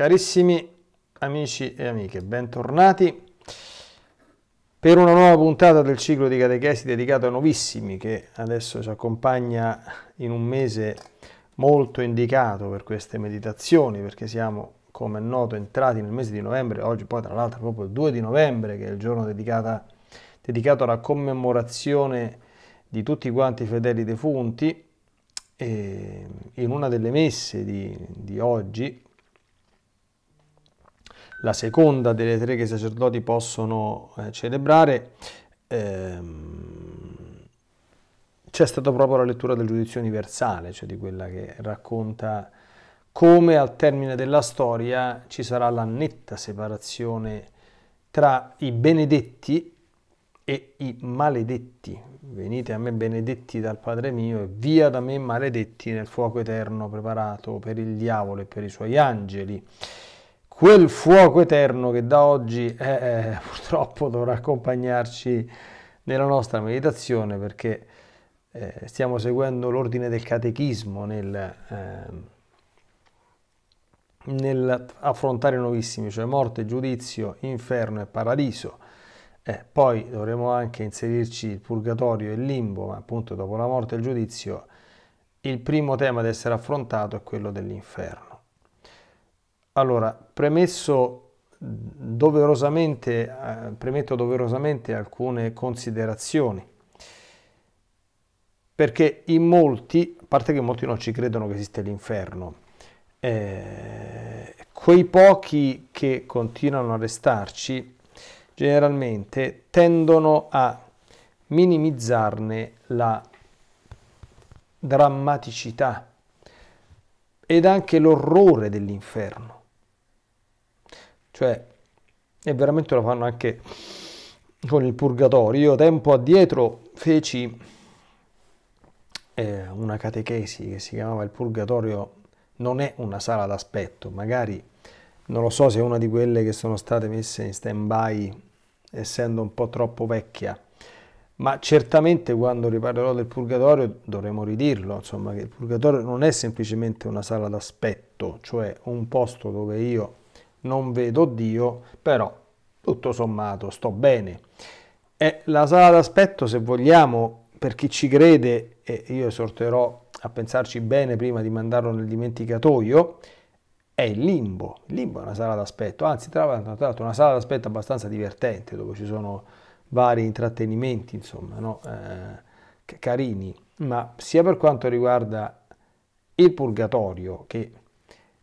Carissimi amici e amiche, bentornati per una nuova puntata del ciclo di catechesi dedicato a novissimi che adesso ci accompagna in un mese molto indicato per queste meditazioni perché siamo come è noto entrati nel mese di novembre, oggi poi tra l'altro proprio il 2 di novembre che è il giorno dedicata, dedicato alla commemorazione di tutti quanti i fedeli defunti e in una delle messe di, di oggi la seconda delle tre che i sacerdoti possono eh, celebrare, ehm, c'è stata proprio la lettura del giudizio universale, cioè di quella che racconta come al termine della storia ci sarà la netta separazione tra i benedetti e i maledetti. Venite a me benedetti dal Padre mio e via da me maledetti nel fuoco eterno preparato per il diavolo e per i suoi angeli quel fuoco eterno che da oggi eh, eh purtroppo dovrà accompagnarci nella nostra meditazione perché eh, stiamo seguendo l'ordine del catechismo nel, eh, nel affrontare i nuovissimi, cioè morte, giudizio, inferno e paradiso. Eh, poi dovremo anche inserirci il purgatorio e il limbo, ma appunto dopo la morte e il giudizio il primo tema ad essere affrontato è quello dell'inferno. Allora, premesso doverosamente, eh, premetto doverosamente alcune considerazioni, perché in molti, a parte che molti non ci credono che esiste l'inferno, eh, quei pochi che continuano a restarci generalmente tendono a minimizzarne la drammaticità ed anche l'orrore dell'inferno cioè, e veramente lo fanno anche con il purgatorio. Io tempo addietro feci eh, una catechesi che si chiamava il purgatorio non è una sala d'aspetto, magari non lo so se è una di quelle che sono state messe in stand-by essendo un po' troppo vecchia, ma certamente quando riparlerò del purgatorio dovremo ridirlo, insomma che il purgatorio non è semplicemente una sala d'aspetto, cioè un posto dove io non vedo Dio, però tutto sommato sto bene. E la sala d'aspetto, se vogliamo, per chi ci crede, e io esorterò a pensarci bene prima di mandarlo nel dimenticatoio, è il limbo. Il limbo è una sala d'aspetto, anzi tra l'altro una sala d'aspetto abbastanza divertente, dove ci sono vari intrattenimenti, insomma, no? eh, carini, ma sia per quanto riguarda il purgatorio che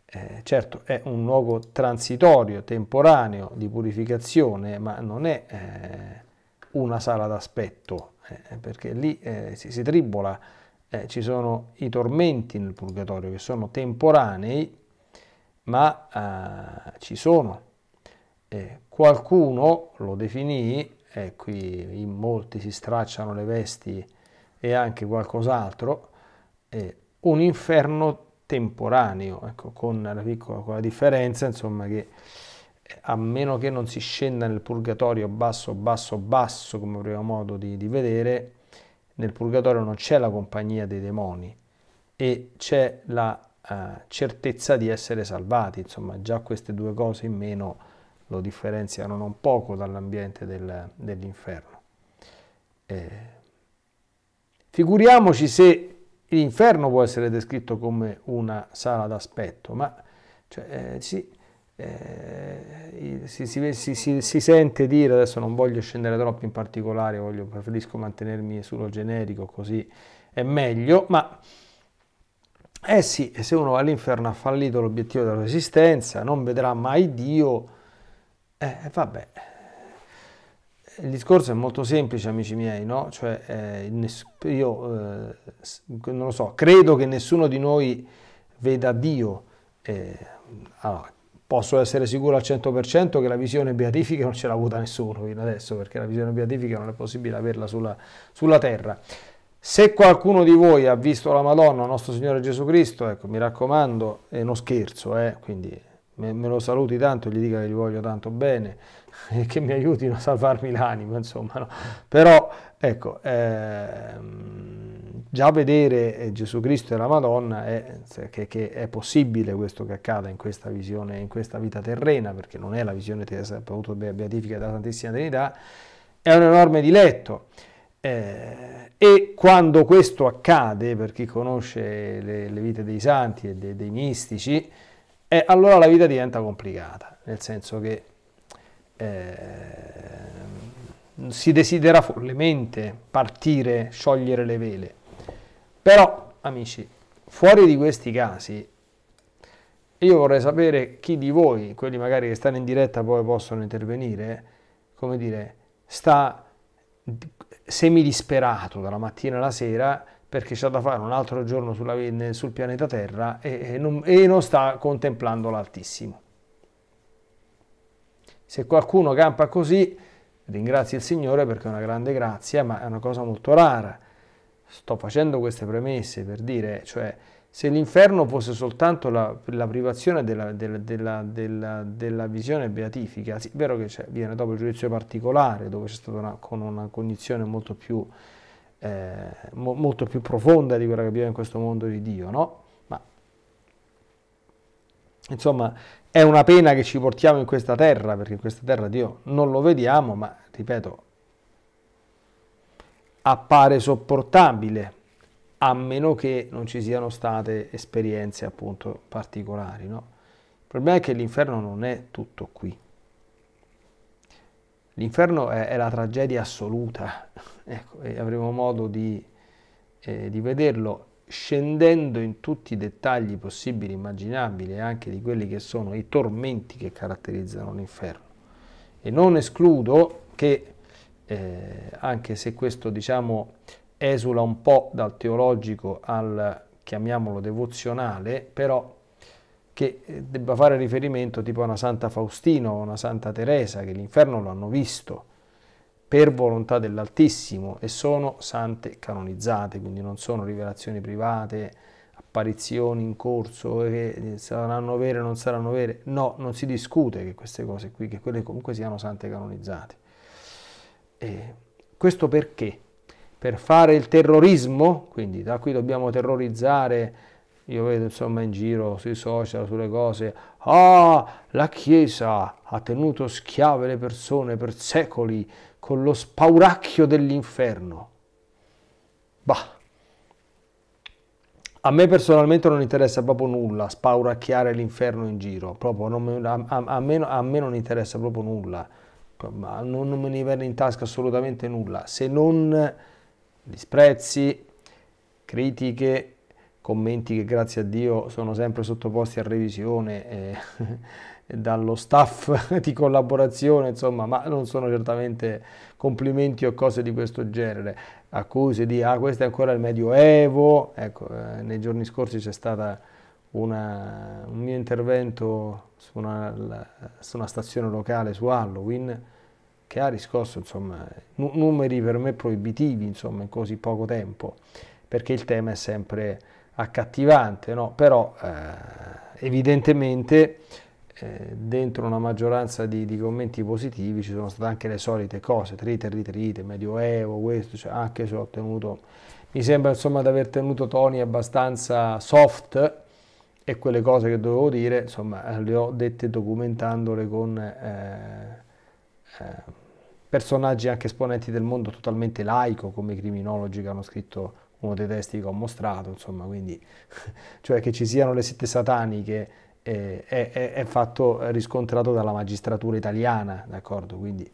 eh, certo, è un luogo transitorio, temporaneo di purificazione, ma non è eh, una sala d'aspetto, eh, perché lì eh, si, si, tribola, eh, ci sono i tormenti nel purgatorio che sono temporanei, ma eh, ci sono. qualcuno lo definì, e qui in molti si stracciano le vesti e anche qualcos'altro, un inferno temporaneo, ecco, con la piccola con la differenza insomma, che eh, a meno che non si scenda nel purgatorio basso, basso, basso, come avremo modo di, di vedere, nel purgatorio non c'è la compagnia dei demoni e c'è la uh, certezza di essere salvati, insomma già queste due cose in meno lo differenziano non poco dall'ambiente del, dell'inferno. Eh. Figuriamoci se L'inferno può essere descritto come una sala d'aspetto, ma cioè, eh, sì, eh, si, si, si, si, sente dire, adesso non voglio scendere troppo in particolare, voglio, preferisco mantenermi sullo generico così è meglio, ma eh sì, se uno va all'inferno ha fallito l'obiettivo della resistenza, non vedrà mai Dio, eh vabbè, il discorso è molto semplice, amici miei, no? Cioè, eh, io eh, non lo so, credo che nessuno di noi veda Dio. Eh, allora, posso essere sicuro al 100% che la visione beatifica non ce l'ha avuta nessuno fino adesso, perché la visione beatifica non è possibile averla sulla, sulla terra. Se qualcuno di voi ha visto la Madonna, nostro Signore Gesù Cristo, ecco, mi raccomando, è uno scherzo, eh, quindi me, me lo saluti tanto, gli dica che gli voglio tanto bene e che mi aiutino a salvarmi l'anima, insomma. No? Però, ecco, ehm, già vedere eh, Gesù Cristo e la Madonna è, che, che, è possibile questo che accada in questa visione, in questa vita terrena, perché non è la visione che beatifica della Santissima Trinità, è un enorme diletto. Eh, e quando questo accade, per chi conosce le, le vite dei santi e dei, dei mistici, e allora la vita diventa complicata, nel senso che eh, si desidera follemente partire, sciogliere le vele. Però, amici, fuori di questi casi, io vorrei sapere chi di voi, quelli magari che stanno in diretta poi possono intervenire, come dire, sta semidisperato dalla mattina alla sera perché c'è da fare un altro giorno sulla, sul pianeta Terra e, e, non, e non sta contemplando l'Altissimo. Se qualcuno campa così, ringrazio il Signore perché è una grande grazia, ma è una cosa molto rara. Sto facendo queste premesse per dire, cioè, se l'inferno fosse soltanto la, la privazione della, della, della, della, visione beatifica, sì, è vero che viene dopo il giudizio particolare, dove c'è stata una, con una cognizione molto più eh, mo- molto più profonda di quella che abbiamo in questo mondo di Dio, no? Ma insomma è una pena che ci portiamo in questa terra, perché in questa terra Dio non lo vediamo, ma ripeto, appare sopportabile a meno che non ci siano state esperienze appunto particolari, no? Il problema è che l'inferno non è tutto qui. L'inferno è, è la tragedia assoluta, Ecco, avremo modo di, eh, di vederlo scendendo in tutti i dettagli possibili, immaginabili, anche di quelli che sono i tormenti che caratterizzano l'inferno. E non escludo che, eh, anche se questo diciamo, esula un po' dal teologico al, chiamiamolo, devozionale, però che eh, debba fare riferimento tipo a una Santa Faustina o una Santa Teresa, che l'inferno l'hanno visto per volontà dell'Altissimo e sono sante canonizzate, quindi non sono rivelazioni private, apparizioni in corso eh, che eh, saranno vere o non saranno vere. No, non si discute che queste cose qui, che quelle comunque siano sante canonizzate. E questo perché? Per fare il terrorismo? Quindi da qui dobbiamo terrorizzare io vedo insomma in giro sui social, sulle cose, ah, la Chiesa ha tenuto schiave le persone per secoli con lo spauracchio dell'inferno. Bah, a me personalmente non interessa proprio nulla spauracchiare l'inferno in giro, proprio non, a, a, me, a, me, non interessa proprio nulla, non, non me ne viene in tasca assolutamente nulla, se non disprezzi, critiche, commenti che grazie a Dio sono sempre sottoposti a revisione eh, dallo staff di collaborazione, insomma, ma non sono certamente complimenti o cose di questo genere. Accuse di, ah, questo è ancora il Medioevo, ecco, eh, nei giorni scorsi c'è stato un mio intervento su una, la, su una, stazione locale su Halloween che ha riscosso insomma, numeri per me proibitivi insomma, in così poco tempo perché il tema è sempre accattivante, no? però eh, evidentemente eh, dentro una maggioranza di, di, commenti positivi ci sono state anche le solite cose, trite, ritrite, medioevo, questo, cioè anche se ho tenuto, mi sembra insomma di aver tenuto toni abbastanza soft e quelle cose che dovevo dire, insomma, eh, le ho dette documentandole con... Eh, eh, personaggi anche esponenti del mondo totalmente laico come i criminologi che hanno scritto uno dei testi che ho mostrato, insomma, quindi cioè che ci siano le sette sataniche eh, è, è, fatto è riscontrato dalla magistratura italiana, d'accordo? Quindi,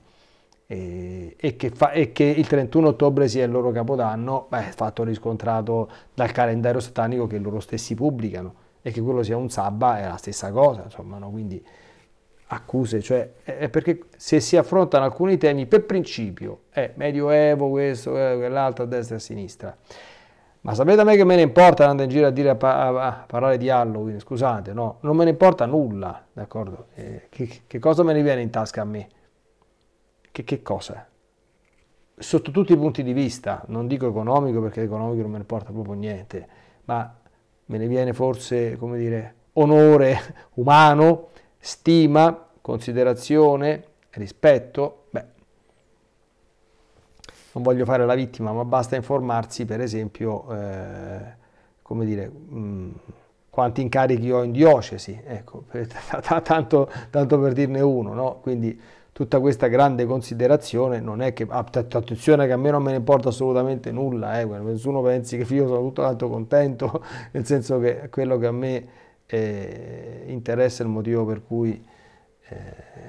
eh, e, che fa, e, che il 31 ottobre sia il loro capodanno, beh, è fatto riscontrato dal calendario satanico che loro stessi pubblicano e che quello sia un sabba è la stessa cosa, insomma, no? Quindi accuse, cioè è perché se si affrontano alcuni temi per principio, è eh, medioevo questo, eh, quell'altro, a destra e a sinistra. Ma sapete a me che me ne importa andare in giro a, dire, a, a, a parlare di Halloween, scusate, no, non me ne importa nulla, d'accordo? Eh, che, che, cosa me ne viene in tasca a me? Che, che cosa? Sotto tutti i punti di vista, non dico economico perché economico non me ne importa proprio niente, ma me ne viene forse, come dire, onore umano, stima, considerazione, rispetto, non voglio fare la vittima, ma basta informarsi per esempio, eh, come dire, mh, mm, quanti incarichi ho in diocesi, ecco, per, tanto, tanto, per dirne uno, no? quindi tutta questa grande considerazione non è che, attenzione che a me non me ne importa assolutamente nulla, eh, nessuno pensi che io sono tutto tanto contento, nel senso che quello che a me eh, interessa è il motivo per cui eh,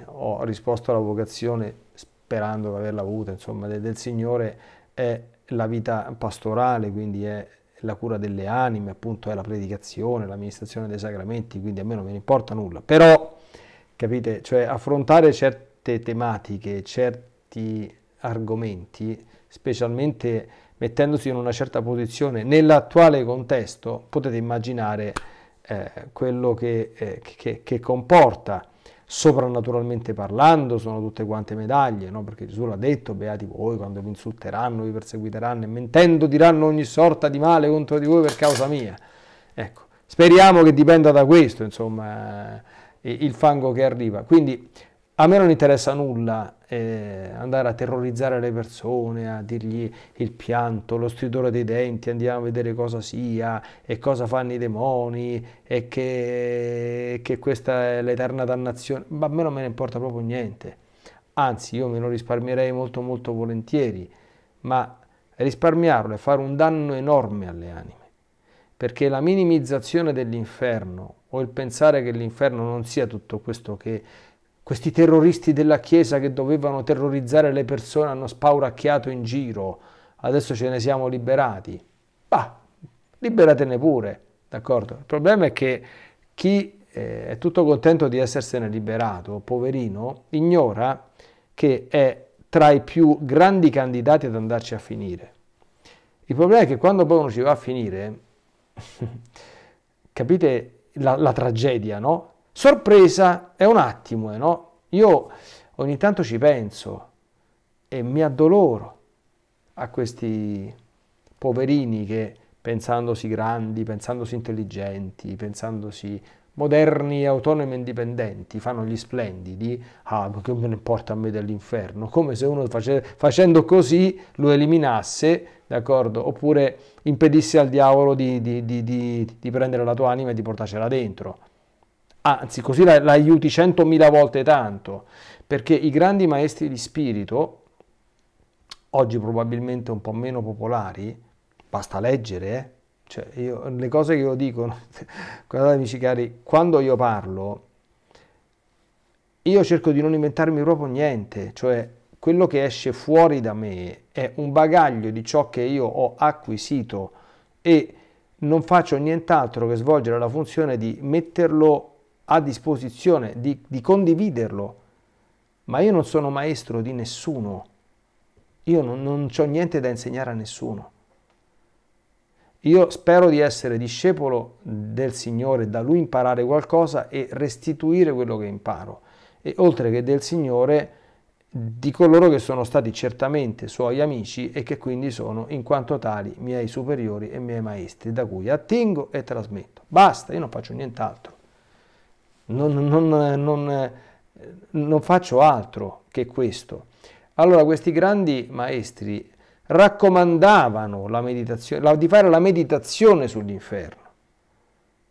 ho risposto alla vocazione sperando di averla avuta, insomma, del, del Signore è la vita pastorale, quindi è la cura delle anime, appunto è la predicazione, l'amministrazione dei sacramenti, quindi a me non me ne importa nulla. Però, capite, cioè affrontare certe tematiche, certi argomenti, specialmente mettendosi in una certa posizione nell'attuale contesto, potete immaginare eh, quello che, eh, che, che comporta soprannaturalmente parlando, sono tutte quante medaglie, no? perché Gesù l'ha detto, beati voi quando vi insulteranno, vi perseguiteranno e mentendo diranno ogni sorta di male contro di voi per causa mia. Ecco, speriamo che dipenda da questo, insomma, eh, il fango che arriva. Quindi a me non interessa nulla eh, andare a terrorizzare le persone, a dirgli il pianto, lo stridore dei denti, andiamo a vedere cosa sia e cosa fanno i demoni e che, che questa è l'eterna dannazione. Ma a me non me ne importa proprio niente. Anzi, io me lo risparmierei molto molto volentieri, ma risparmiarlo è fare un danno enorme alle anime, perché la minimizzazione dell'inferno o il pensare che l'inferno non sia tutto questo che questi terroristi della Chiesa che dovevano terrorizzare le persone hanno spauracchiato in giro, adesso ce ne siamo liberati. Bah, liberatene pure, d'accordo? Il problema è che chi eh, è tutto contento di essersene liberato, poverino, ignora che è tra i più grandi candidati ad andarci a finire. Il problema è che quando poi uno ci va a finire, capite la, la tragedia, no? Sorpresa è un attimo, eh, no? Io ogni tanto ci penso e mi addoloro a questi poverini che pensandosi grandi, pensandosi intelligenti, pensandosi moderni, autonomi e indipendenti, fanno gli splendidi, ah, ma che me ne importa a me dell'inferno, come se uno face, facendo così lo eliminasse, d'accordo, oppure impedisse al diavolo di, di, di, di prendere la tua anima e di portarcela dentro anzi così la, aiuti centomila volte tanto, perché i grandi maestri di spirito, oggi probabilmente un po' meno popolari, basta leggere, eh? cioè io, le cose che io dico, guardate amici cari, quando io parlo, io cerco di non inventarmi proprio niente, cioè quello che esce fuori da me è un bagaglio di ciò che io ho acquisito e non faccio nient'altro che svolgere la funzione di metterlo a disposizione di, di condividerlo, ma io non sono maestro di nessuno, io non, non ho niente da insegnare a nessuno. Io spero di essere discepolo del Signore, da Lui imparare qualcosa e restituire quello che imparo. E oltre che del Signore, di coloro che sono stati certamente Suoi amici e che quindi sono in quanto tali miei superiori e miei maestri, da cui attingo e trasmetto. Basta, io non faccio nient'altro non, non, non, non faccio altro che questo. Allora questi grandi maestri raccomandavano la la, di fare la meditazione sull'inferno.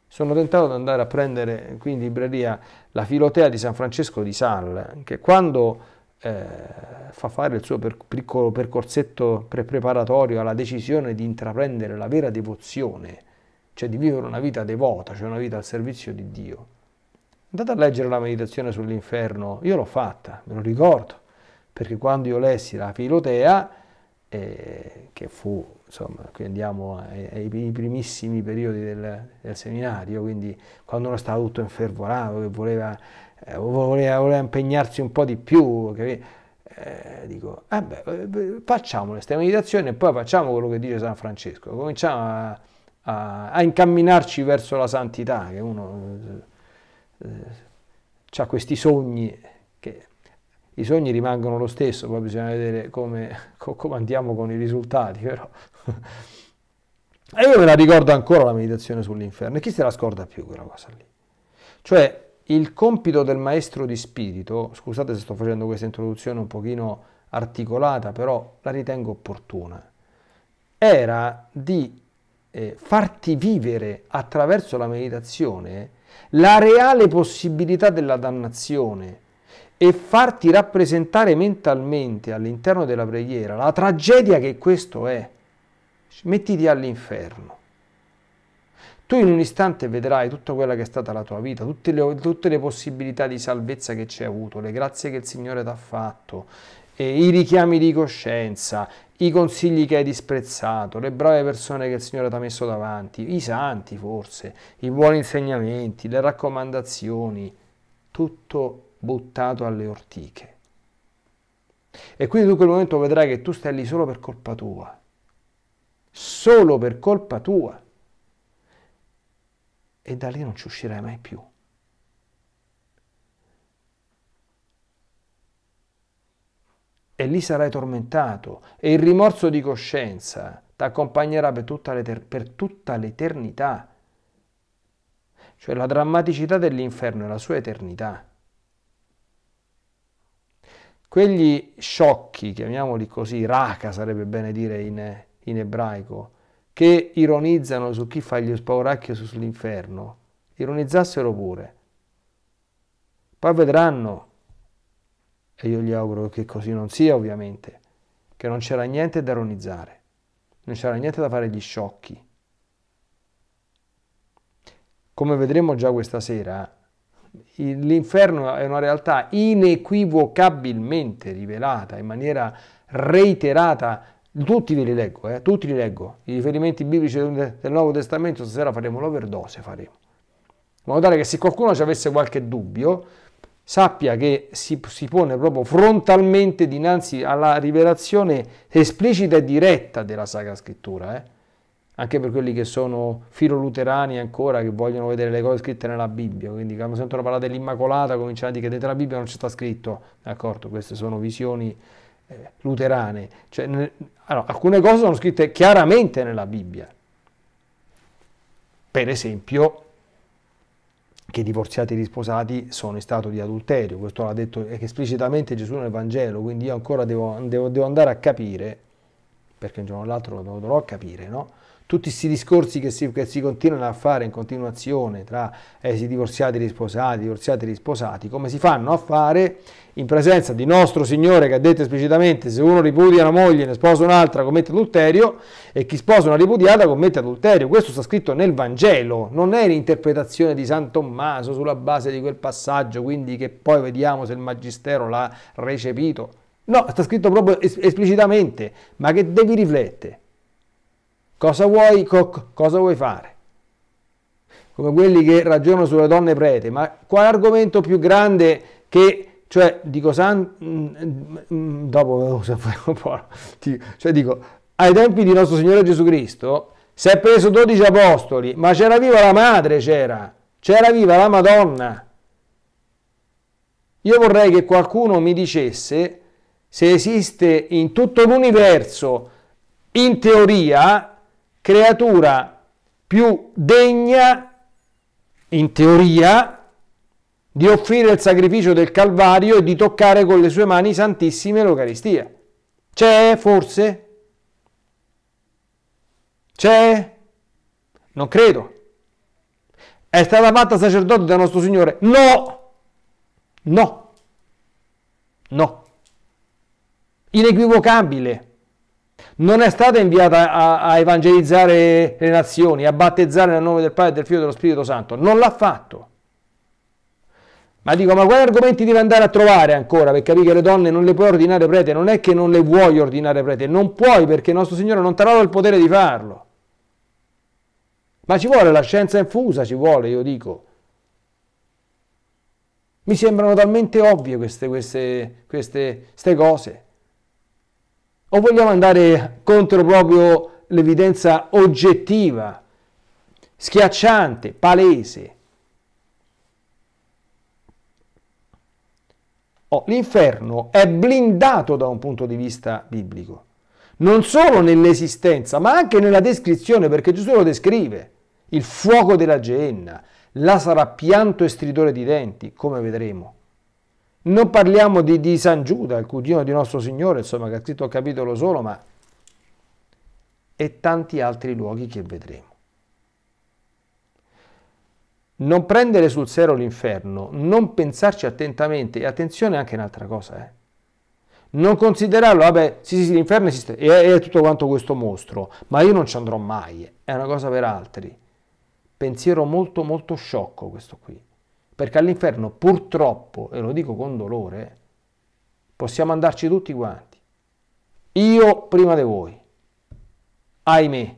Sono tentato di andare a prendere qui in libreria la filotea di San Francesco di Sal, che quando eh, fa fare il suo per, piccolo percorsetto preparatorio alla decisione di intraprendere la vera devozione, cioè di vivere una vita devota, cioè una vita al servizio di Dio, Andate a leggere la meditazione sull'inferno, io l'ho fatta, me lo ricordo, perché quando io lessi la Filotea, eh, che fu, insomma, qui andiamo ai, ai primissimi periodi del, del, seminario, quindi quando uno stava tutto infervorato, che voleva, eh, voleva, voleva impegnarsi un po' di più, eh, dico, beh, facciamo questa meditazione e poi facciamo quello che dice San Francesco, cominciamo a, a, a incamminarci verso la santità, che uno eh, eh, ha questi sogni che i sogni rimangono lo stesso, poi bisogna vedere come, come andiamo con i risultati, però. E io me la ricordo ancora la meditazione sull'inferno, e chi se la scorda più quella cosa lì? Cioè, il compito del maestro di spirito, scusate se sto facendo questa introduzione un pochino articolata, però la ritengo opportuna, era di eh, farti vivere attraverso la meditazione la reale possibilità della dannazione e farti rappresentare mentalmente all'interno della preghiera la tragedia che questo è, mettiti all'inferno. Tu in un istante vedrai tutta quella che è stata la tua vita, tutte le, tutte le possibilità di salvezza che ci hai avuto, le grazie che il Signore ti ha fatto, i richiami di coscienza, i consigli che hai disprezzato, le brave persone che il Signore ti ha messo davanti, i santi forse, i buoni insegnamenti, le raccomandazioni, tutto buttato alle ortiche. E quindi tu in quel momento vedrai che tu stai lì solo per colpa tua, solo per colpa tua. E da lì non ci uscirai mai più. e lì sarai tormentato e il rimorso di coscienza ti accompagnerà per tutta, per tutta l'eternità. Cioè la drammaticità dell'inferno e la sua eternità. Quegli sciocchi, chiamiamoli così, raca sarebbe bene dire in, in ebraico, che ironizzano su chi fa gli spauracchi sull'inferno, ironizzassero pure. Poi vedranno e io gli auguro che così non sia ovviamente, che non c'era niente da ironizzare, non c'era niente da fare gli sciocchi. Come vedremo già questa sera, l'inferno è una realtà inequivocabilmente rivelata in maniera reiterata. Tutti ve li leggo, eh? tutti li leggo. I riferimenti biblici del, del Nuovo Testamento stasera faremo l'overdose, faremo. In modo tale che se qualcuno ci avesse qualche dubbio, sappia che si, si, pone proprio frontalmente dinanzi alla rivelazione esplicita e diretta della Sacra Scrittura, eh? anche per quelli che sono filoluterani ancora, che vogliono vedere le cose scritte nella Bibbia, quindi quando sentono parlare dell'Immacolata cominciano a dire che dentro la Bibbia non c'è sta scritto, d'accordo, queste sono visioni eh, luterane, cioè, ne, allora, alcune cose sono scritte chiaramente nella Bibbia, per esempio che divorziati e risposati sono in stato di adulterio, questo l'ha detto esplicitamente Gesù nel Vangelo, quindi io ancora devo, devo, devo andare a capire, perché un giorno o l'altro lo dovrò capire, no? tutti questi discorsi che si, che si, continuano a fare in continuazione tra eh, divorziati e risposati, divorziati e risposati, come si fanno a fare in presenza di nostro Signore che ha detto esplicitamente se uno ripudia una moglie e ne sposa un'altra commette adulterio e chi sposa una ripudiata commette adulterio. Questo sta scritto nel Vangelo, non è l'interpretazione di San Tommaso sulla base di quel passaggio, quindi che poi vediamo se il Magistero l'ha recepito. No, sta scritto proprio esplicitamente, ma che devi riflettere. Cosa vuoi, co cosa vuoi fare? Come quelli che ragionano sulle donne prete, ma quale argomento più grande che cioè dico san, mm, mm, dopo cioè dico ai tempi di nostro Signore Gesù Cristo si è preso 12 apostoli ma c'era viva la madre c'era c'era viva la Madonna io vorrei che qualcuno mi dicesse se esiste in tutto l'universo in teoria creatura più degna, in teoria, di offrire il sacrificio del Calvario e di toccare con le sue mani santissime l'Eucaristia. C'è forse? C'è? Non credo. È stata fatta sacerdote da nostro Signore? No! No! No! Inequivocabile non è stata inviata a, a, evangelizzare le nazioni, a battezzare nel nome del Padre, del Figlio e dello Spirito Santo. Non l'ha fatto. Ma dico, ma quali argomenti devi andare a trovare ancora per capire che le donne non le puoi ordinare prete? Non è che non le vuoi ordinare prete, non puoi perché il nostro Signore non ti ha dato il potere di farlo. Ma ci vuole la scienza infusa, ci vuole, io dico. Mi sembrano talmente ovvie queste, queste, queste, queste cose. O vogliamo andare contro proprio l'evidenza oggettiva, schiacciante, palese? Oh, l'inferno è blindato da un punto di vista biblico, non solo nell'esistenza, ma anche nella descrizione, perché Gesù lo descrive, il fuoco della Geenna, là sarà pianto e stridore di denti, come vedremo. Non parliamo di, di, San Giuda, il cugino di nostro Signore, insomma, che ha scritto un capitolo solo, ma e tanti altri luoghi che vedremo. Non prendere sul serio l'inferno, non pensarci attentamente, e attenzione anche un'altra cosa, eh. Non considerarlo, vabbè, sì, sì, sì l'inferno esiste, è, è tutto quanto questo mostro, ma io non ci andrò mai, è una cosa per altri. Pensiero molto, molto sciocco questo qui. Perché all'inferno purtroppo, e lo dico con dolore, possiamo andarci tutti quanti. Io prima di voi. Ahimè.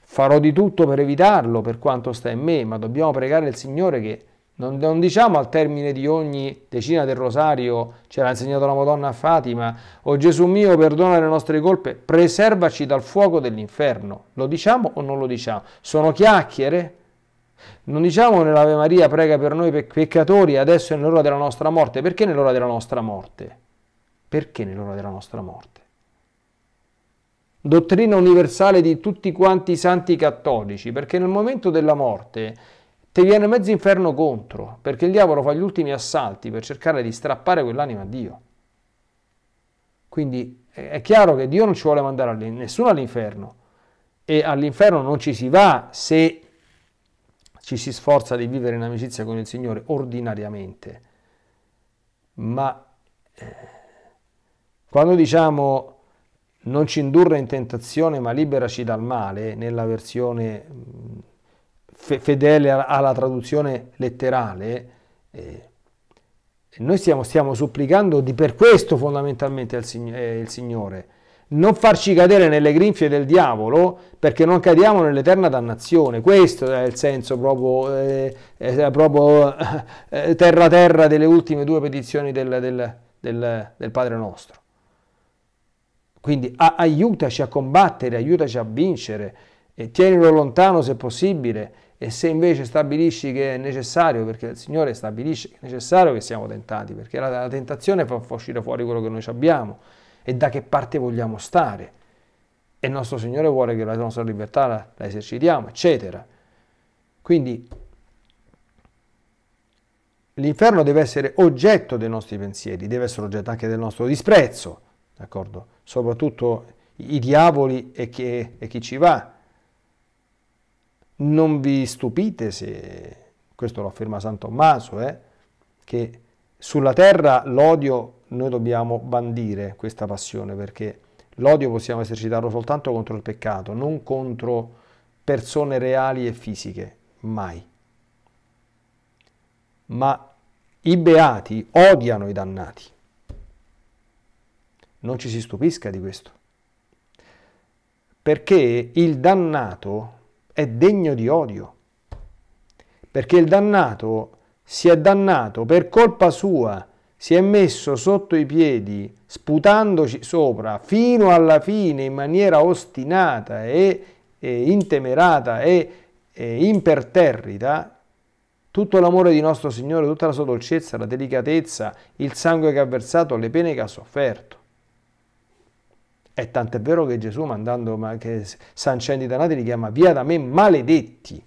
Farò di tutto per evitarlo per quanto sta in me, ma dobbiamo pregare il Signore che non, non, diciamo al termine di ogni decina del rosario, ce l'ha insegnato la Madonna a Fatima, o oh Gesù mio perdona le nostre colpe, preservaci dal fuoco dell'inferno. Lo diciamo o non lo diciamo? Sono chiacchiere? Non diciamo nell'Ave Maria prega per noi peccatori adesso è nell'ora della nostra morte. Perché nell'ora della nostra morte? Perché nell'ora della nostra morte? Dottrina universale di tutti quanti i santi cattolici, perché nel momento della morte ti viene mezzo inferno contro, perché il diavolo fa gli ultimi assalti per cercare di strappare quell'anima a Dio. Quindi è chiaro che Dio non ci vuole mandare nessuno all'inferno e all'inferno non ci si va se ci si sforza di vivere in amicizia con il Signore ordinariamente, ma eh, quando diciamo non ci indurre in tentazione ma liberaci dal male, nella versione mm, fe- fedele alla traduzione letterale, eh, noi stiamo, stiamo, supplicando di per questo fondamentalmente il, eh, il Signore non farci cadere nelle grinfie del diavolo perché non cadiamo nell'eterna dannazione. Questo è il senso proprio, eh, eh proprio eh, terra terra delle ultime due petizioni del, del, del, del Padre nostro. Quindi a, aiutaci a combattere, aiutaci a vincere, e tienilo lontano se possibile e se invece stabilisci che è necessario, perché il Signore stabilisce che è necessario che siamo tentati, perché la, la tentazione fa uscire fuori quello che noi abbiamo e da che parte vogliamo stare. E il nostro Signore vuole che la nostra libertà la, la esercitiamo, eccetera. Quindi l'inferno deve essere oggetto dei nostri pensieri, deve essere oggetto anche del nostro disprezzo, d'accordo? Soprattutto i diavoli e chi, e chi ci va. Non vi stupite se, questo lo afferma San Tommaso, eh, che sulla terra l'odio noi dobbiamo bandire questa passione perché l'odio possiamo esercitarlo soltanto contro il peccato, non contro persone reali e fisiche, mai. Ma i beati odiano i dannati. Non ci si stupisca di questo. Perché il dannato è degno di odio. Perché il dannato è si è dannato per colpa sua, si è messo sotto i piedi, sputandoci sopra, fino alla fine in maniera ostinata e, e intemerata e, e imperterrita, tutto l'amore di nostro Signore, tutta la sua dolcezza, la delicatezza, il sangue che ha versato, le pene che ha sofferto. E tanto tant'è vero che Gesù, mandando che San Cendi Danati, li chiama via da me maledetti.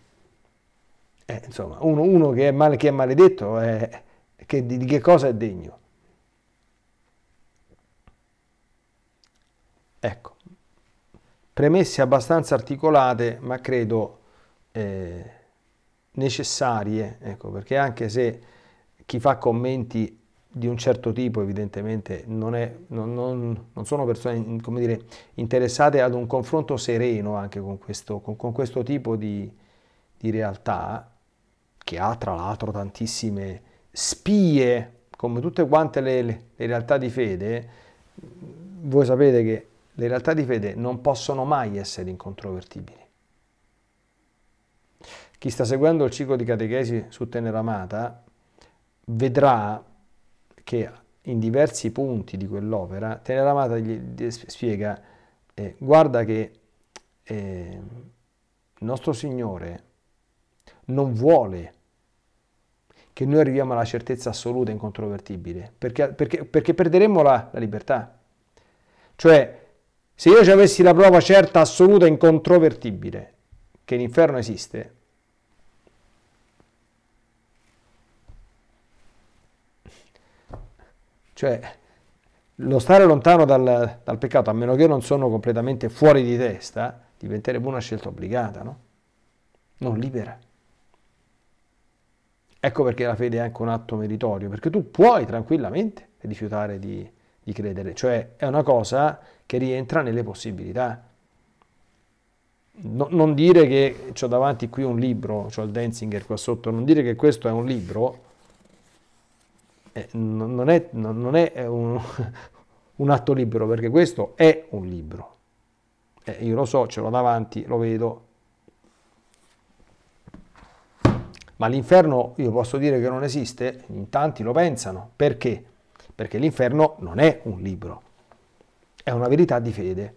Eh, insomma, uno, uno che, è male, che, è maledetto, è, che, di, di che cosa è degno? Ecco, premesse abbastanza articolate, ma credo eh, necessarie, ecco, perché anche se chi fa commenti di un certo tipo evidentemente non, è, non, non, non sono persone dire, interessate ad un confronto sereno anche con questo, con, con questo tipo di, di realtà, che ha tra l'altro tantissime spie, come tutte quante le, le, realtà di fede, voi sapete che le realtà di fede non possono mai essere incontrovertibili. Chi sta seguendo il ciclo di catechesi su Teneramata vedrà che in diversi punti di quell'opera Teneramata gli spiega eh, guarda che eh, il nostro Signore non vuole che noi arriviamo alla certezza assoluta e incontrovertibile, perché, perché, perché perderemmo la, la libertà. Cioè, se io ci avessi la prova certa, assoluta e incontrovertibile che l'inferno esiste, cioè lo stare lontano dal, dal, peccato, a meno che io non sono completamente fuori di testa, diventerebbe una scelta obbligata, no? Non libera. Ecco perché la fede è anche un atto meritorio, perché tu puoi tranquillamente rifiutare di, di credere, cioè è una cosa che rientra nelle possibilità. No, non dire che ho davanti qui un libro, ho il Denzinger qua sotto, non dire che questo è un libro, eh, non è, non è eh, un, un, atto libero, perché questo è un libro. Eh, io lo so, ce l'ho davanti, lo vedo, Ma l'inferno io posso dire che non esiste? In tanti lo pensano. Perché? Perché l'inferno non è un libro, è una verità di fede,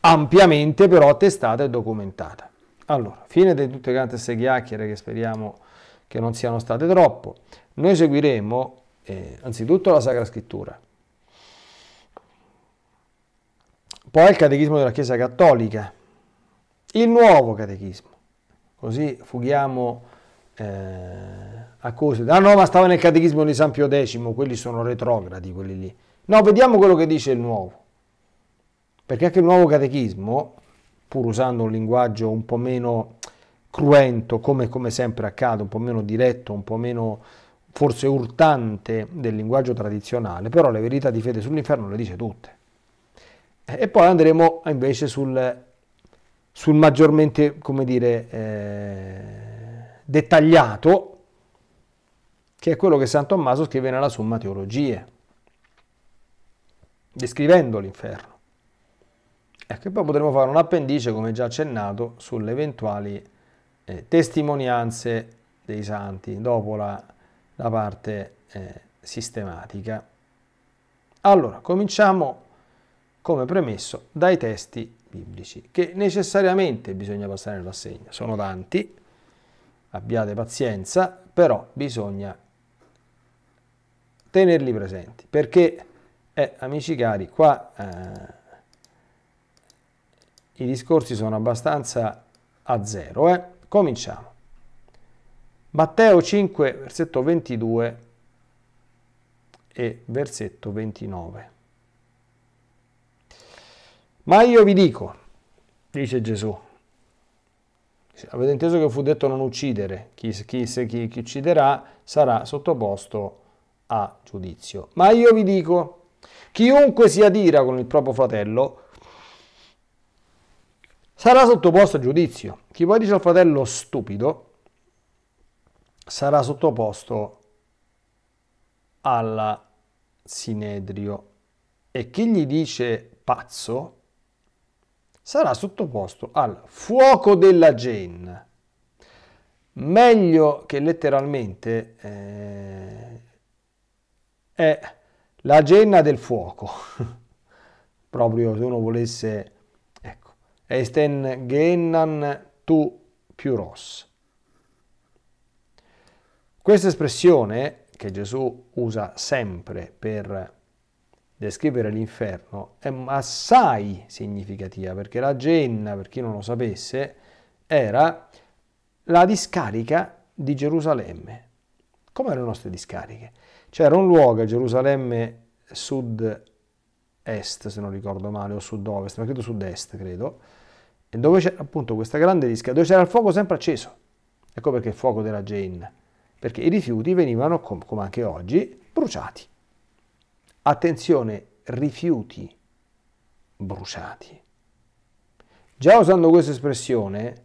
ampiamente però attestata e documentata. Allora, fine di tutte quante queste chiacchiere che speriamo che non siano state troppo, noi seguiremo eh, anzitutto la Sacra Scrittura, poi il Catechismo della Chiesa Cattolica, il nuovo Catechismo, così fughiamo eh, a cose. Ah no, ma stava nel catechismo di San Pio X, quelli sono retrogradi, quelli lì. No, vediamo quello che dice il nuovo. Perché anche il nuovo catechismo, pur usando un linguaggio un po' meno cruento, come, come sempre accade, un po' meno diretto, un po' meno forse urtante del linguaggio tradizionale, però le verità di fede sull'inferno le dice tutte. E poi andremo invece sul, sul maggiormente, come dire, eh, dettagliato, che è quello che San Tommaso scrive nella Summa Teologie, descrivendo l'inferno. Ecco, e poi potremo fare un appendice, come già accennato, sulle eventuali eh, testimonianze dei santi, dopo la, la parte eh, sistematica. Allora, cominciamo, come premesso, dai testi biblici, che necessariamente bisogna passare in rassegna. Sono tanti, abbiate pazienza, però bisogna tenerli presenti perché, eh, amici cari, qua eh, i discorsi sono abbastanza a zero. Eh. Cominciamo. Matteo 5, versetto 22 e versetto 29. Ma io vi dico, dice Gesù, Avete inteso che fu detto non uccidere, chi, chi, chi, chi ucciderà sarà sottoposto a giudizio. Ma io vi dico, chiunque si adira con il proprio fratello sarà sottoposto a giudizio. Chi poi dice al fratello stupido sarà sottoposto alla sinedrio e chi gli dice pazzo sarà sottoposto al fuoco della gen. Meglio che letteralmente eh, è la genna del fuoco, proprio se uno volesse, ecco, Esten Gennan tu più Ross. Questa espressione che Gesù usa sempre per descrivere l'inferno è assai significativa perché la Genna, per chi non lo sapesse, era la discarica di Gerusalemme. Come erano le nostre discariche? C'era cioè, un luogo a Gerusalemme sud-est, se non ricordo male, o sud-ovest, ma credo sud-est, credo, e dove c'era appunto questa grande discarica, dove c'era il fuoco sempre acceso. Ecco perché il fuoco della Genna, perché i rifiuti venivano, come anche oggi, bruciati. Attenzione, rifiuti bruciati. Già usando questa espressione,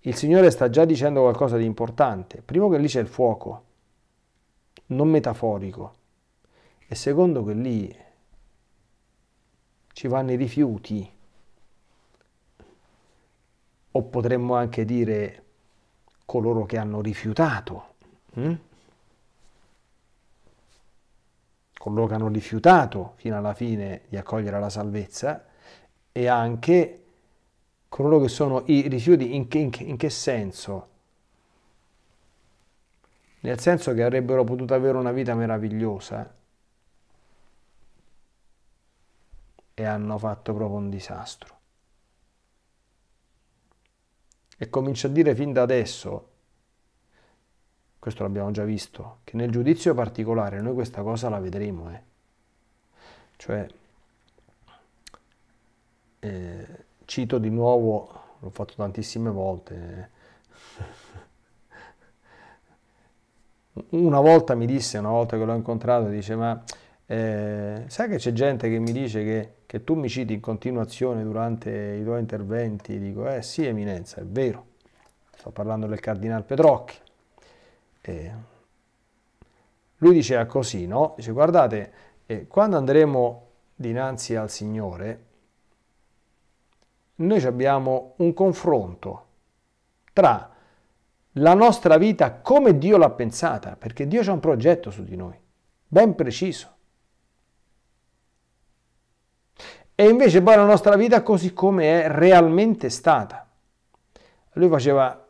il Signore sta già dicendo qualcosa di importante. Primo che lì c'è il fuoco, non metaforico. E secondo che lì ci vanno i rifiuti. O potremmo anche dire coloro che hanno rifiutato. Mm? coloro che hanno rifiutato fino alla fine di accogliere la salvezza e anche coloro che sono i rifiuti in che, in che, in che senso? Nel senso che avrebbero potuto avere una vita meravigliosa e hanno fatto proprio un disastro. E comincio a dire fin da adesso questo l'abbiamo già visto, che nel giudizio particolare noi questa cosa la vedremo. Eh. Cioè, eh, cito di nuovo, l'ho fatto tantissime volte, eh. una volta mi disse, una volta che l'ho incontrato, dice ma eh, sai che c'è gente che mi dice che, che, tu mi citi in continuazione durante i tuoi interventi? Dico eh sì Eminenza, è vero, sto parlando del Cardinale Petrocchi eh, lui diceva così, no? Dice, guardate, eh, quando andremo dinanzi al Signore, noi abbiamo un confronto tra la nostra vita come Dio l'ha pensata, perché Dio c'è un progetto su di noi, ben preciso. E invece poi la nostra vita così come è realmente stata. Lui faceva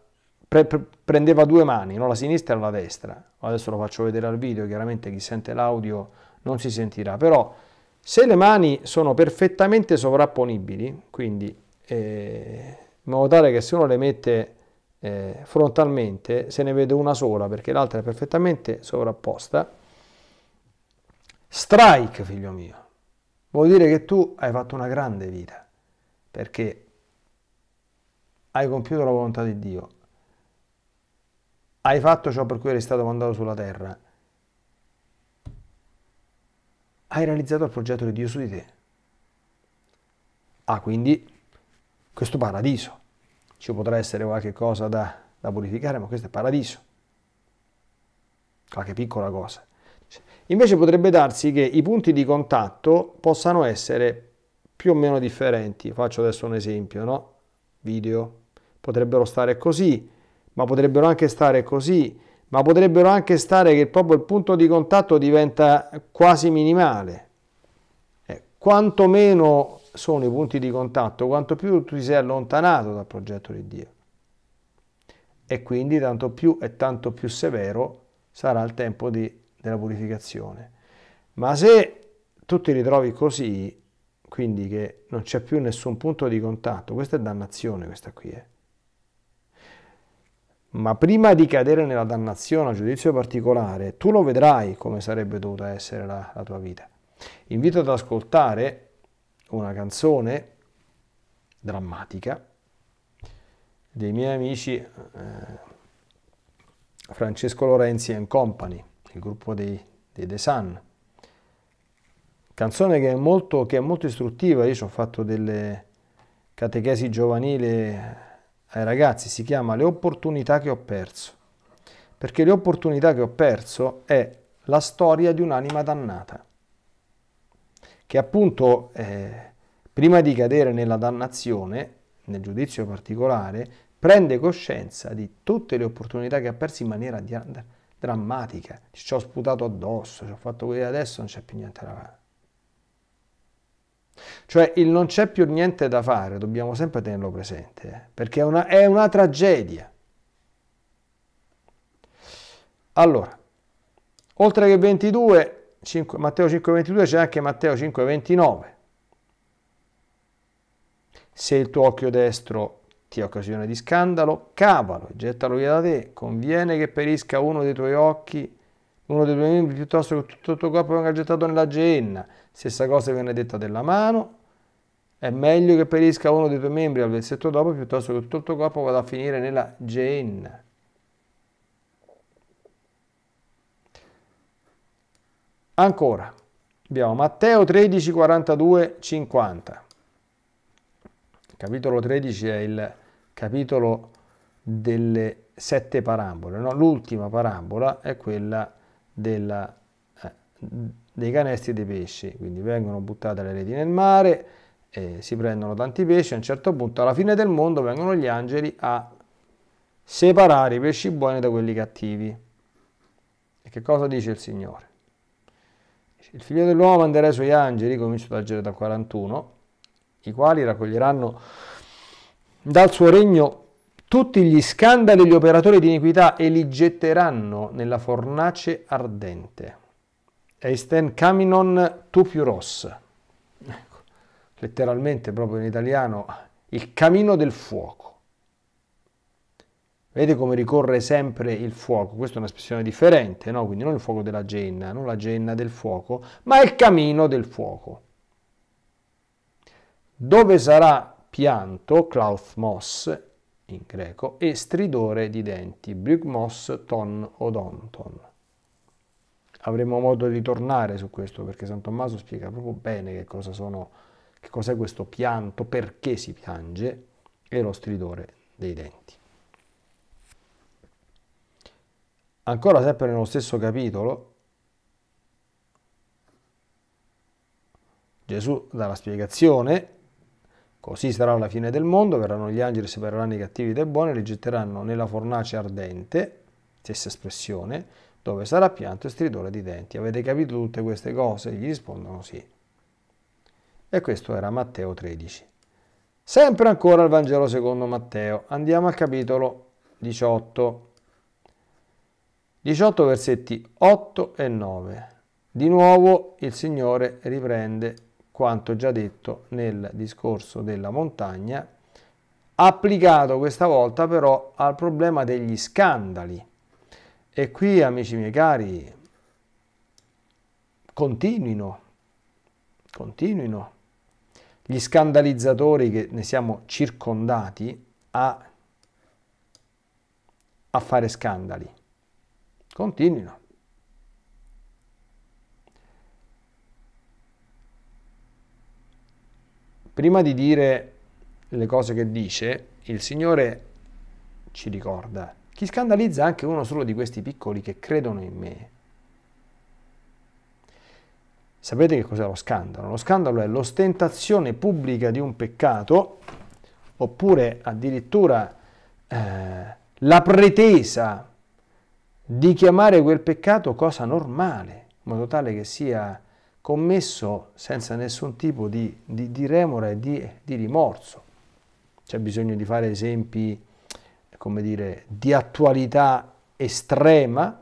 pre, pre, prendeva due mani, no? la sinistra e la destra. Adesso lo faccio vedere al video, chiaramente chi sente l'audio non si sentirà, però se le mani sono perfettamente sovrapponibili, quindi eh, in modo tale che se uno le mette eh, frontalmente se ne vede una sola perché l'altra è perfettamente sovrapposta, strike figlio mio, vuol dire che tu hai fatto una grande vita perché hai compiuto la volontà di Dio hai fatto ciò per cui eri stato mandato sulla terra. Hai realizzato il progetto di Dio su di te. Ah, quindi questo paradiso. Ci potrà essere qualche cosa da, da purificare, ma questo è paradiso. Qualche piccola cosa. Invece potrebbe darsi che i punti di contatto possano essere più o meno differenti. Faccio adesso un esempio, no? Video. Potrebbero stare così ma potrebbero anche stare così, ma potrebbero anche stare che proprio il punto di contatto diventa quasi minimale. Eh, quanto meno sono i punti di contatto, quanto più tu ti sei allontanato dal progetto di Dio. E quindi tanto più e tanto più severo sarà il tempo di, della purificazione. Ma se tu ti ritrovi così, quindi che non c'è più nessun punto di contatto, questa è dannazione, questa qui è. Eh ma prima di cadere nella dannazione a giudizio particolare, tu lo vedrai come sarebbe dovuta essere la, la tua vita. Invito ad ascoltare una canzone drammatica dei miei amici eh, Francesco Lorenzi and Company, il gruppo dei, dei The Sun. Canzone che è, molto, che è molto istruttiva, io ci ho fatto delle catechesi giovanili eh, ai eh, ragazzi si chiama le opportunità che ho perso, perché le opportunità che ho perso è la storia di un'anima dannata, che appunto eh, prima di cadere nella dannazione, nel giudizio particolare, prende coscienza di tutte le opportunità che ha perso in maniera di- drammatica, ci ho sputato addosso, ci ho fatto quello adesso non c'è più niente da fare. Cioè il non c'è più niente da fare, dobbiamo sempre tenerlo presente, eh? perché è una, è una tragedia. Allora, oltre che 22, 5, Matteo 5,22 c'è anche Matteo 5,29. Se il tuo occhio destro ti è occasione di scandalo, cavalo, gettalo via da te, conviene che perisca uno dei tuoi occhi, uno dei tuoi membri, piuttosto che tutto il tuo corpo venga gettato nella genna. Stessa cosa viene detta della mano. È meglio che perisca uno dei tuoi membri al versetto dopo piuttosto che tutto il tuo corpo vada a finire nella gen. Ancora, abbiamo Matteo 13, 42, 50. Il capitolo 13 è il capitolo delle sette parabole, no? l'ultima parabola è quella della, eh, dei canestri dei pesci, quindi vengono buttate le reti nel mare, eh, si prendono tanti pesci, a un certo punto alla fine del mondo vengono gli angeli a separare i pesci buoni da quelli cattivi. E che cosa dice il Signore? Il figlio dell'uomo manderà i suoi angeli, comincio dal Gereda 41, i quali raccoglieranno dal suo regno tutti gli scandali e gli operatori di iniquità e li getteranno nella fornace ardente. Eisten Caminon Tupiuros, ecco, letteralmente proprio in italiano, il cammino del fuoco. Vedete come ricorre sempre il fuoco, questa è un'espressione differente, no? quindi non il fuoco della genna, non la genna del fuoco, ma il cammino del fuoco. Dove sarà pianto, clauthmos in greco, e stridore di denti, brugmos ton odonton avremo modo di tornare su questo perché San Tommaso spiega proprio bene che cosa sono, che cos'è questo pianto, perché si piange e lo stridore dei denti. Ancora sempre nello stesso capitolo, Gesù dà la spiegazione, così sarà la fine del mondo, verranno gli angeli, separeranno i cattivi dai buoni, li getteranno nella fornace ardente, stessa espressione, dove sarà pianto e stridore di denti. Avete capito tutte queste cose? Gli rispondono sì. E questo era Matteo 13. Sempre ancora il Vangelo secondo Matteo. Andiamo al capitolo 18. 18 versetti 8 e 9. Di nuovo il Signore riprende quanto già detto nel discorso della montagna, applicato questa volta però al problema degli scandali e qui, amici miei cari, continuino, continuino gli scandalizzatori che ne siamo circondati a, a fare scandali. Continuino. Prima di dire le cose che dice, il Signore ci ricorda chi scandalizza anche uno solo di questi piccoli che credono in me. Sapete che cos'è lo scandalo? Lo scandalo è l'ostentazione pubblica di un peccato, oppure addirittura eh, la pretesa di chiamare quel peccato cosa normale, in modo tale che sia commesso senza nessun tipo di, di, di remora e di, di rimorso. C'è bisogno di fare esempi come dire, di attualità estrema,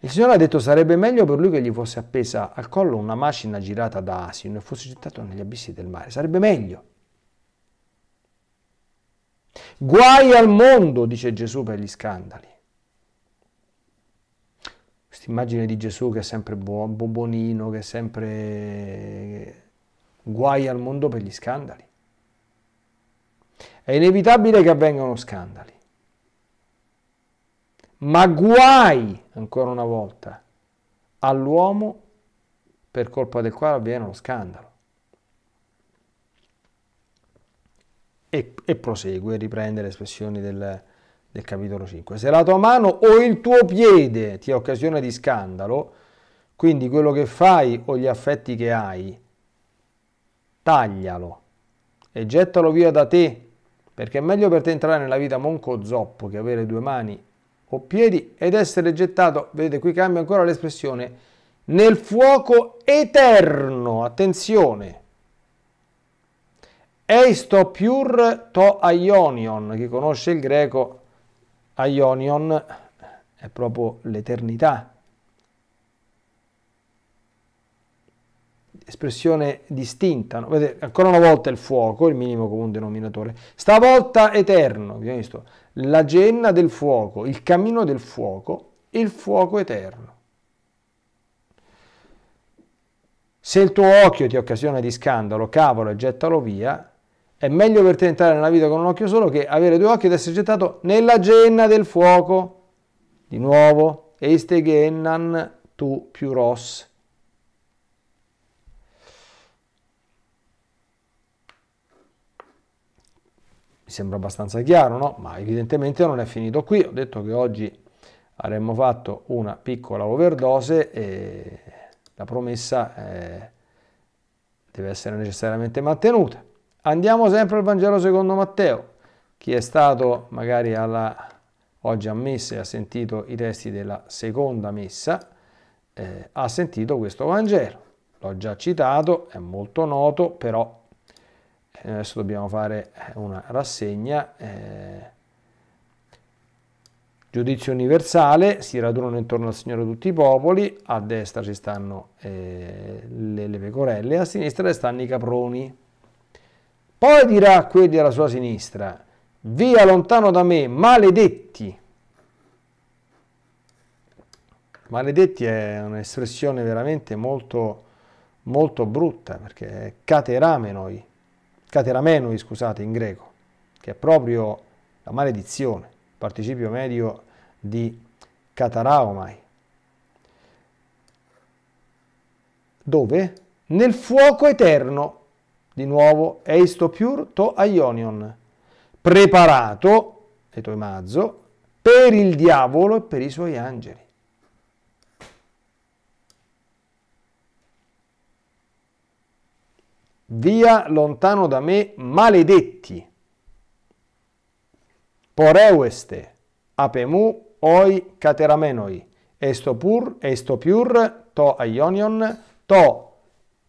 Il Signore ha detto sarebbe meglio per lui che gli fosse appesa al collo una macina girata da asino e fosse gettato negli abissi del mare. Sarebbe meglio. Guai al mondo, dice Gesù per gli scandali. Questa immagine di Gesù che è sempre buon, buonino, che è sempre guai al mondo per gli scandali. È inevitabile che avvengano scandali. Ma guai, ancora una volta, all'uomo per colpa del quale avviene lo scandalo. E, e prosegue, riprende le espressioni del, del capitolo 5. Se la tua mano o il tuo piede ti è occasione di scandalo, quindi quello che fai o gli affetti che hai taglialo e gettalo via da te, perché è meglio per te entrare nella vita monco zoppo che avere due mani o piedi ed essere gettato, vedete qui cambia ancora l'espressione, nel fuoco eterno, attenzione. Eisto pur to aionion, chi conosce il greco, aionion è proprio l'eternità, espressione distinta. No? Vedete, ancora una volta il fuoco, il minimo comune denominatore. Stavolta eterno, abbiamo visto, la genna del fuoco, il cammino del fuoco, il fuoco eterno. Se il tuo occhio ti occasiona di scandalo, cavolo e gettalo via, è meglio per te entrare nella vita con un occhio solo che avere due occhi ed essere gettato nella genna del fuoco. Di nuovo, este gennan tu più ros Mi sembra abbastanza chiaro, no? Ma evidentemente non è finito qui. Ho detto che oggi avremmo fatto una piccola overdose e la promessa eh, deve essere necessariamente mantenuta. Andiamo sempre al Vangelo secondo Matteo. Chi è stato magari alla, oggi a messa e ha sentito i testi della seconda messa, eh, ha sentito questo Vangelo. L'ho già citato, è molto noto, però eh, adesso dobbiamo fare eh, una rassegna. Eh, giudizio universale, si radunano intorno al Signore tutti i popoli, a destra ci stanno eh, le, le, pecorelle, a sinistra stanno i caproni. Poi dirà a quelli alla sua sinistra, via lontano da me, maledetti. Maledetti è un'espressione veramente molto, molto brutta, perché è noi Cateramenoi, scusate, in greco, che è proprio la maledizione, participio medio di cataraomai, dove nel fuoco eterno, di nuovo, eisto pur to aionion, preparato, e toimazzo, per il diavolo e per i suoi angeli. via lontano da me, maledetti. Poreueste, apemu oi cateramenoi, esto pur, to aionion, to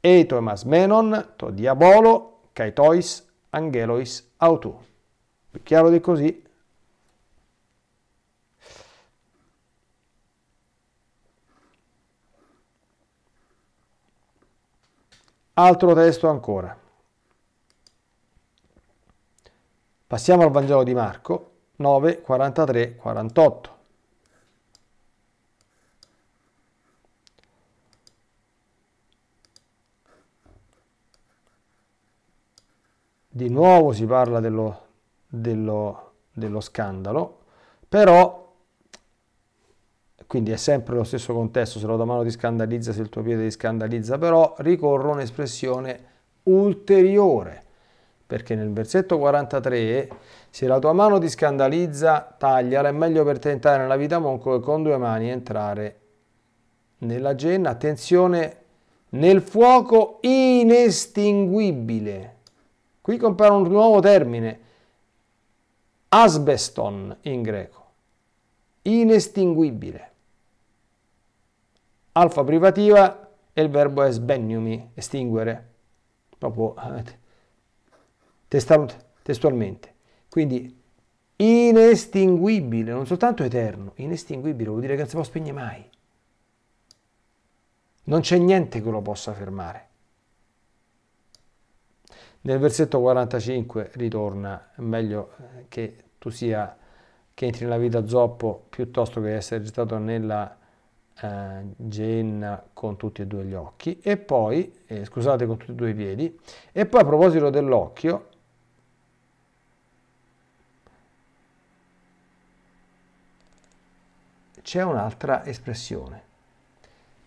eto masmenon, to diabolo, caetois, angelois, autu. Più chiaro di così Altro testo ancora. Passiamo al Vangelo di Marco 9, 43, 48. Di nuovo si parla dello, dello, dello scandalo, però quindi è sempre lo stesso contesto, se la tua mano ti scandalizza, se il tuo piede ti scandalizza, però ricorro un'espressione ulteriore, perché nel versetto 43, se la tua mano ti scandalizza, tagliala, è meglio per tentare nella vita monco che con due mani entrare nella genna, attenzione, nel fuoco inestinguibile. Qui compare un nuovo termine, asbeston in greco, inestinguibile alfa privativa e il verbo è sbenniumi, estinguere, proprio eh, testualmente. Quindi inestinguibile, non soltanto eterno, inestinguibile vuol dire che non si può spegnere mai. Non c'è niente che lo possa fermare. Nel versetto 45 ritorna, è meglio eh, che tu sia, che entri nella vita zoppo piuttosto che essere gettato nella eh, Genna con tutti e due gli occhi e poi, eh, scusate, con tutti e due i piedi. E poi a proposito dell'occhio, c'è un'altra espressione.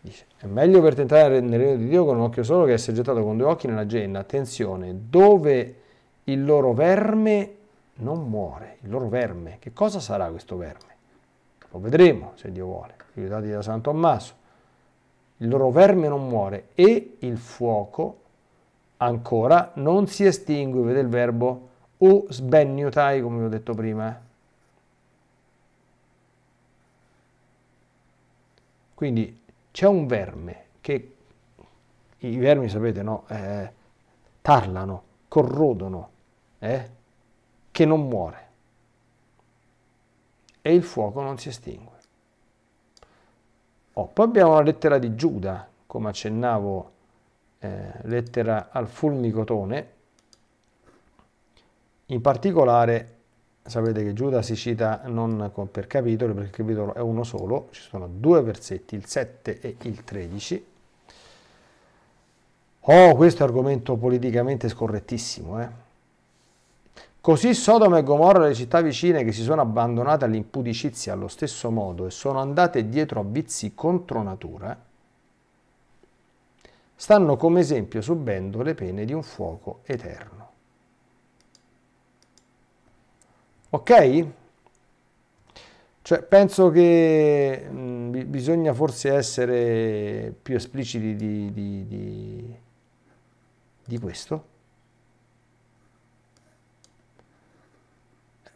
Dice, è meglio per tentare nel regno di Dio con un occhio solo che essere gettato con due occhi nella genna. Attenzione, dove il loro verme non muore, il loro verme. Che cosa sarà questo verme? Lo vedremo se Dio vuole aiutati da San Tommaso, il loro verme non muore e il fuoco ancora non si estingue, vede il verbo o sbenniutai come vi ho detto prima. Eh. Quindi c'è un verme che, i vermi sapete no, eh, tarlano, corrodono, eh, che non muore e il fuoco non si estingue. Oh, poi abbiamo la lettera di Giuda, come accennavo, eh, lettera al fulmicotone. In particolare, sapete che Giuda si cita non per capitolo, perché il capitolo è uno solo, ci sono due versetti, il 7 e il 13. Oh, questo è argomento politicamente scorrettissimo, eh? Così Sodoma e Gomorra le città vicine che si sono abbandonate all'impudicizia allo stesso modo e sono andate dietro a vizi contro natura, stanno come esempio subendo le pene di un fuoco eterno. Ok? Cioè, penso che mh, mm, bisogna forse essere più espliciti di, di, di, di questo.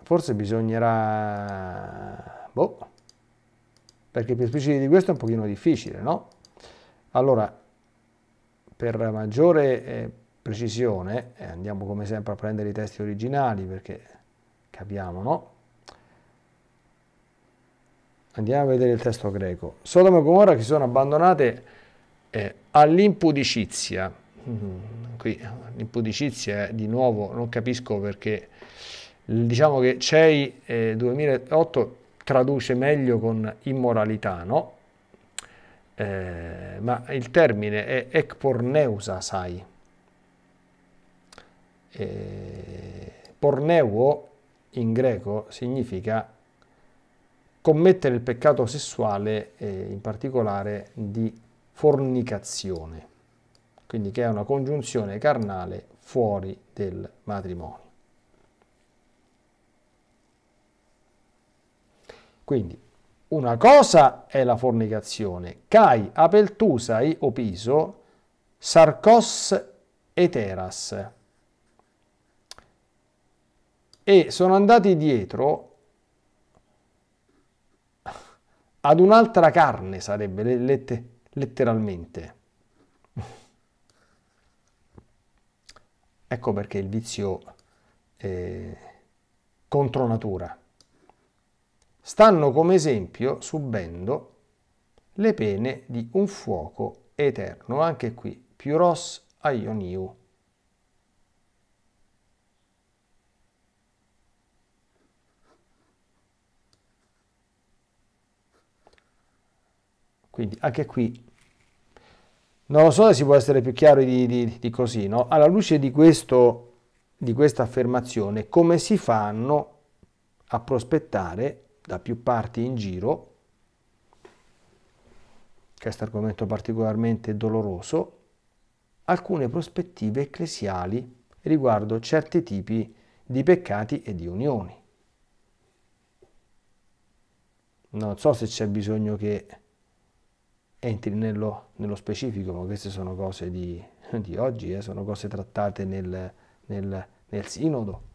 forse bisognerà... Boh, perché più esplicito di questo è un pochino difficile, no? Allora, per maggiore eh, precisione, eh, andiamo come sempre a prendere i testi originali perché capiamo, no? Andiamo a vedere il testo greco. Sodoma e Gomorra che sono abbandonate eh, all'impudicizia. Mm -hmm. Qui l'impudicizia è di nuovo, non capisco perché diciamo che CEI eh, 2008 traduce meglio con immoralità, no? Eh, ma il termine è ekporneusa, sai. Eh, porneuo in greco significa commettere il peccato sessuale, eh, in particolare di fornicazione, quindi che è una congiunzione carnale fuori del matrimonio. Quindi una cosa è la fornicazione, cai apeltusai opiso, sarcos eteras. E sono andati dietro ad un'altra carne, sarebbe letteralmente. Ecco perché il vizio eh, contro natura stanno come esempio subendo le pene di un fuoco eterno, anche qui, Pyros Aioniu. Quindi anche qui, non lo so se si può essere più chiaro di, di, di così, no? Alla luce di, questo, di questa affermazione, come si fanno a prospettare da più parti in giro, questo argomento particolarmente doloroso, alcune prospettive ecclesiali riguardo certi tipi di peccati e di unioni. Non so se c'è bisogno che entri nello, nello specifico, ma queste sono cose di, di oggi, eh, sono cose trattate nel, nel, nel sinodo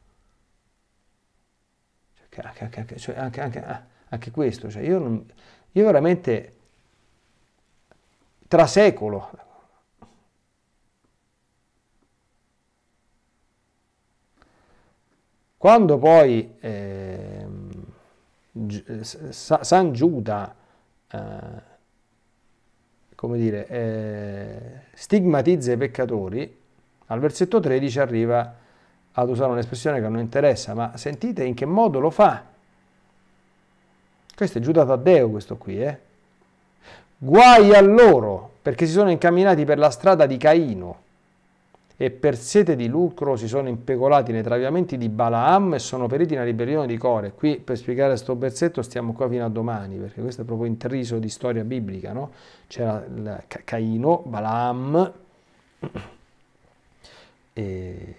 cioè anche, anche, ah, anche, questo, cioè io, non, io veramente trasecolo Quando poi eh, San Giuda, eh, come dire, eh, stigmatizza i peccatori, al versetto 13 arriva ad usare un'espressione che non interessa, ma sentite in che modo lo fa. Questo è Giuda Taddeo, questo qui, eh? Guai a loro, perché si sono incamminati per la strada di Caino e per sete di lucro si sono impegolati nei traviamenti di Balaam e sono periti nella ribellione di Core. Qui per spiegare questo versetto stiamo qua fino a domani, perché questo è proprio intriso di storia biblica, no? C'era Caino, Balaam e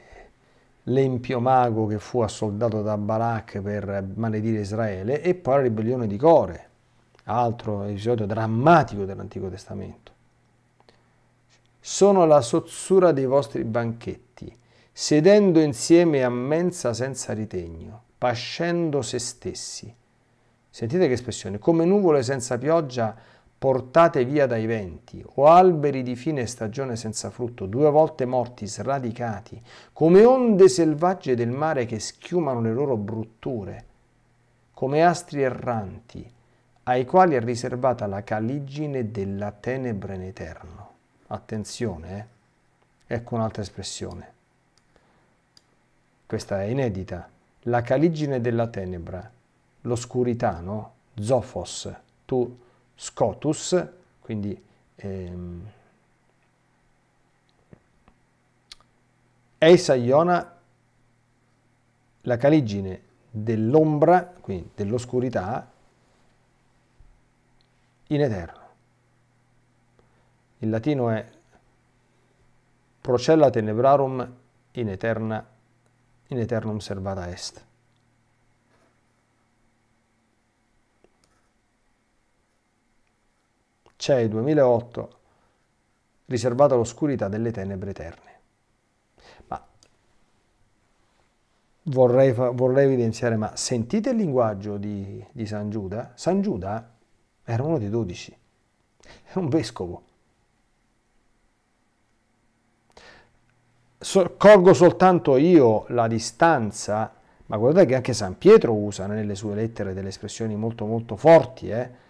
l'empio mago che fu assoldato da Barak per maledire Israele e poi la ribellione di Core, altro episodio drammatico dell'Antico Testamento. Sono la sozzura dei vostri banchetti, sedendo insieme a mensa senza ritegno, pascendo se stessi. Sentite che espressione, come nuvole senza pioggia portate via dai venti, o alberi di fine stagione senza frutto, due volte morti, sradicati, come onde selvagge del mare che schiumano le loro brutture, come astri erranti, ai quali è riservata la caligine della tenebra in eterno. Attenzione, eh? ecco un'altra espressione. Questa è inedita. La caligine della tenebra, l'oscurità, no? Zofos. Tu scotus, quindi ehm, Eisa Iona, la caligine dell'ombra, quindi dell'oscurità, in eterno. Il latino è procella tenebrarum in, eterna, in eternum servata est. c'è il 2008 riservato all'oscurità delle tenebre eterne. Ma vorrei, vorrei evidenziare, ma sentite il linguaggio di, di San Giuda? San Giuda era uno dei dodici, era un vescovo. So, colgo soltanto io la distanza, ma guardate che anche San Pietro usa nelle sue lettere delle espressioni molto molto forti, eh?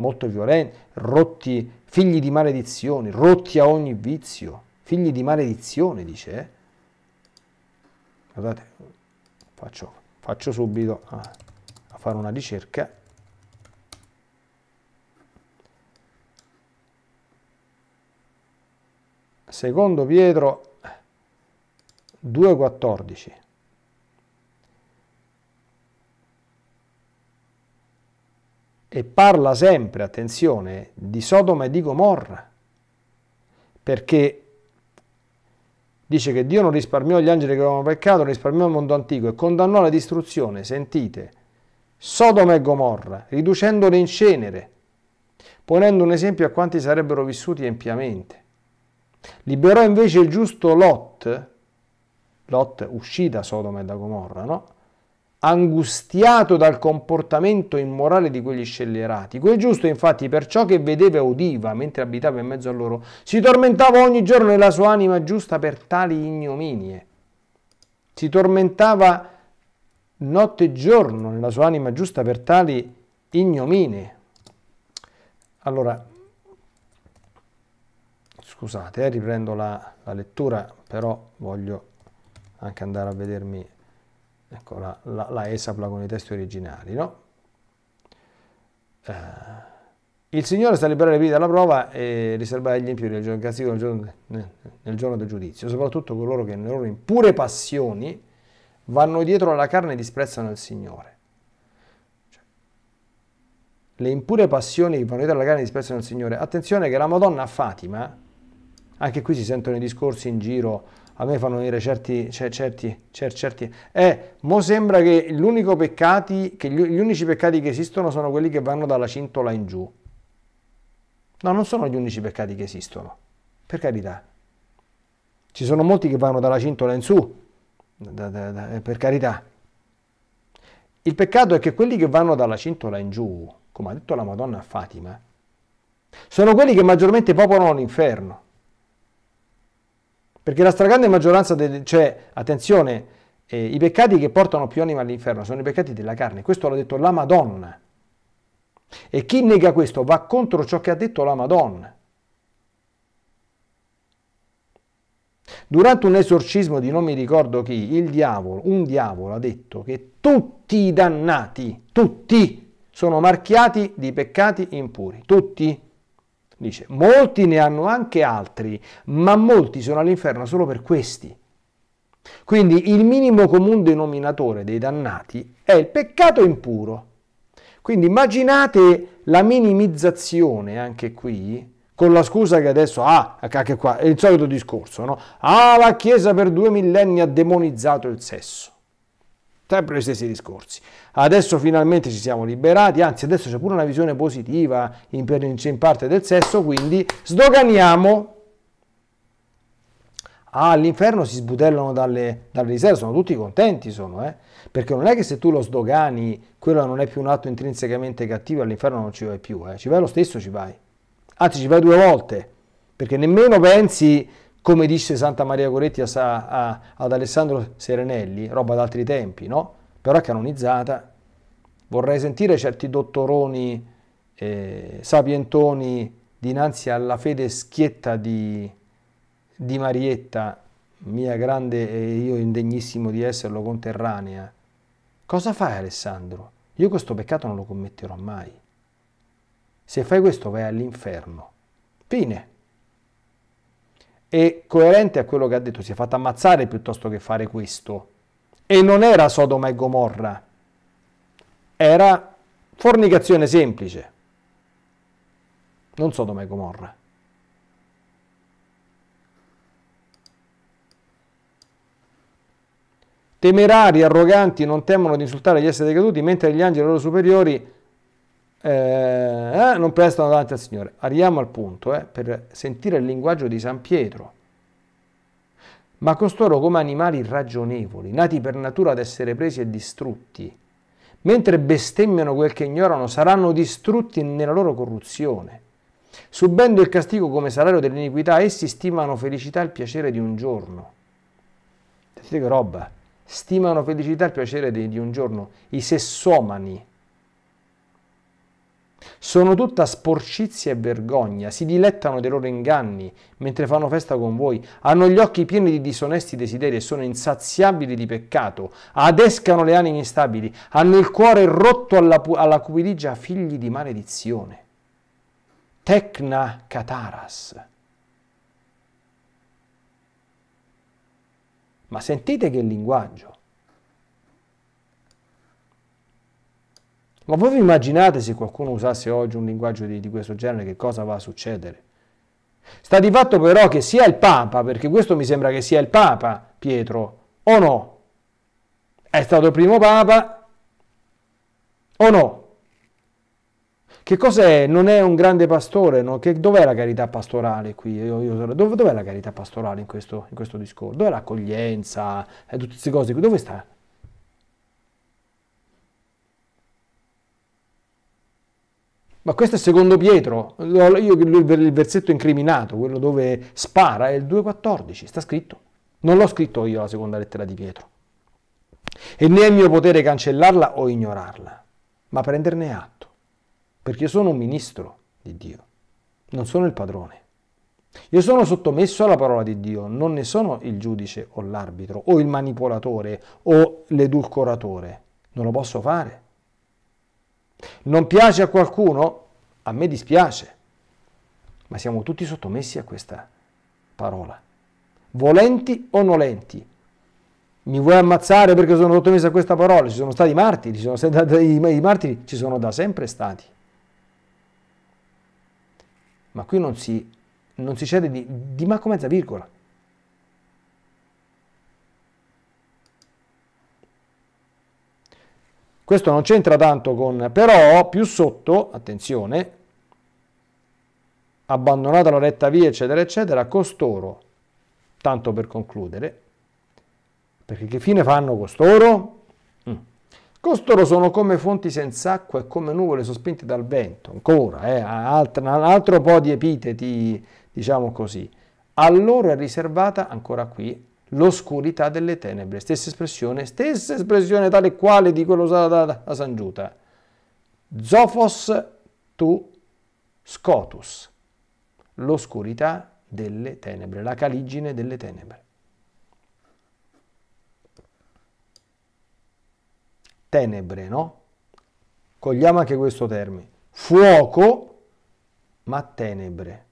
molto violenti, rotti, figli di maledizione, rotti a ogni vizio, figli di maledizione, dice. Eh? Guardate, faccio, faccio subito a, a fare una ricerca. Secondo Pietro 2,14. e parla sempre, attenzione, di Sodoma e di Gomorra, perché dice che Dio non risparmiò gli angeli che avevano peccato, non risparmiò il mondo antico e condannò la distruzione, sentite, Sodoma e Gomorra, riducendole in cenere, ponendo un esempio a quanti sarebbero vissuti empiamente. Liberò invece il giusto Lot, Lot uscì da Sodoma e da Gomorra, no? angustiato dal comportamento immorale di quegli scellerati. Quel giusto, infatti, per ciò che vedeva e udiva mentre abitava in mezzo a loro, si tormentava ogni giorno nella sua anima giusta per tali ignominie. Si tormentava notte e giorno nella sua anima giusta per tali ignominie. Allora, scusate, eh, riprendo la, la lettura, però voglio anche andare a vedermi ecco la, la, la esapla con i testi originali, no? Eh, il Signore sta liberando le vite dalla prova e riservare gli impuri il giorno nel giorno del giudizio, soprattutto coloro che nelle loro impure passioni vanno dietro alla carne e disprezzano il Signore. Cioè, le impure passioni che vanno dietro alla carne e disprezzano il Signore. Attenzione che la Madonna Fatima, anche qui si sentono i discorsi in giro, a me fanno dire certi, cer, certi, certi. Eh, mo sembra che, peccati, che gli, gli, unici peccati che esistono sono quelli che vanno dalla cintola in giù. No, non sono gli unici peccati che esistono, per carità. Ci sono molti che vanno dalla cintola in su, da, da, da, eh, per carità. Il peccato è che quelli che vanno dalla cintola in giù, come ha detto la Madonna a Fatima, sono quelli che maggiormente popolano l'inferno. Perché la stragrande maggioranza, dei, cioè, attenzione, eh, i peccati che portano più anima all'inferno sono i peccati della carne, questo l'ha detto la Madonna. E chi nega questo va contro ciò che ha detto la Madonna. Durante un esorcismo di non mi ricordo chi, il diavolo, un diavolo ha detto che tutti i dannati, tutti, sono marchiati di peccati impuri, tutti. tutti dice, molti ne hanno anche altri, ma molti sono all'inferno solo per questi. Quindi il minimo comune denominatore dei dannati è il peccato impuro. Quindi immaginate la minimizzazione anche qui, con la scusa che adesso, ah, anche qua, è il solito discorso, no? Ah, la Chiesa per due millenni ha demonizzato il sesso sempre gli stessi discorsi. Adesso finalmente ci siamo liberati, anzi adesso c'è pure una visione positiva in, in parte del sesso, quindi sdoganiamo Ah, all'inferno si sbutellano dalle, dalle, riserve, sono tutti contenti, sono, eh? perché non è che se tu lo sdogani, quello non è più un atto intrinsecamente cattivo, all'inferno non ci vai più, eh? ci vai lo stesso, ci vai. Anzi, ci vai due volte, perché nemmeno pensi come disse Santa Maria Goretti a, a, ad Alessandro Serenelli, roba d'altri tempi, no? Però canonizzata. Vorrei sentire certi dottoroni eh, sapientoni dinanzi alla fede schietta di, di Marietta, mia grande e io indegnissimo di esserlo conterranea. Cosa fai Alessandro? Io questo peccato non lo commetterò mai. Se fai questo vai all'inferno. Fine e coerente a quello che ha detto, si è fatto ammazzare piuttosto che fare questo. E non era Sodoma e Gomorra, era fornicazione semplice, non Sodoma e Gomorra. Temerari, arroganti, non temono di insultare gli esseri decaduti, mentre gli angeli loro superiori eh, eh, non prestano davanti al Signore. Arriviamo al punto, eh, per sentire il linguaggio di San Pietro. Ma costoro come animali irragionevoli, nati per natura ad essere presi e distrutti, mentre bestemmiano quel che ignorano, saranno distrutti nella loro corruzione. Subendo il castigo come salario dell'iniquità, essi stimano felicità e il piacere di un giorno. Sentite che roba! Stimano felicità e il piacere di, di un giorno. I sessomani, sono tutta sporcizia e vergogna, si dilettano dei loro inganni mentre fanno festa con voi, hanno gli occhi pieni di disonesti desideri e sono insaziabili di peccato, adescano le anime instabili, hanno il cuore rotto alla, alla cupidigia, figli di maledizione. Tecna cataras. Ma sentite che linguaggio. Ma voi vi immaginate se qualcuno usasse oggi un linguaggio di, di questo genere che cosa va a succedere? Sta di fatto però che sia il Papa, perché questo mi sembra che sia il Papa Pietro, o no? È stato il primo Papa o no? Che cos'è? Non è un grande pastore? No? Che, dov'è la carità pastorale qui? Io, io, dov'è la carità pastorale in questo, in questo discorso? Dov'è l'accoglienza? Eh, tutte queste cose Dove sta? Ma questo è secondo Pietro, io il versetto incriminato, quello dove spara, è il 2.14, sta scritto. Non l'ho scritto io la seconda lettera di Pietro. E né è mio potere cancellarla o ignorarla, ma prenderne atto, perché io sono un ministro di Dio, non sono il padrone. Io sono sottomesso alla parola di Dio, non ne sono il giudice o l'arbitro o il manipolatore o l'edulcoratore. Non lo posso fare non piace a qualcuno? A me dispiace, ma siamo tutti sottomessi a questa parola. Volenti o nolenti, mi vuoi ammazzare perché sono sottomesso a questa parola? Ci sono stati martiri, ci sono stati, i martiri ci sono da sempre stati. Ma qui non si, non si cede di, di manco mezza virgola. Questo non c'entra tanto con... però più sotto, attenzione, abbandonata la retta via, eccetera, eccetera, costoro, tanto per concludere, perché che fine fanno costoro? Mm. Costoro sono come fonti senza acqua e come nuvole sospinte dal vento, ancora, eh, altro, un altro po' di epiteti, diciamo così. A loro è riservata, ancora qui, l'oscurità delle tenebre. Stessa espressione, stessa espressione tale quale di quella usata da, da San Giuda. Zofos tu scotus, l'oscurità delle tenebre, la caligine delle tenebre. Tenebre, no? Cogliamo anche questo termine. Fuoco, ma tenebre.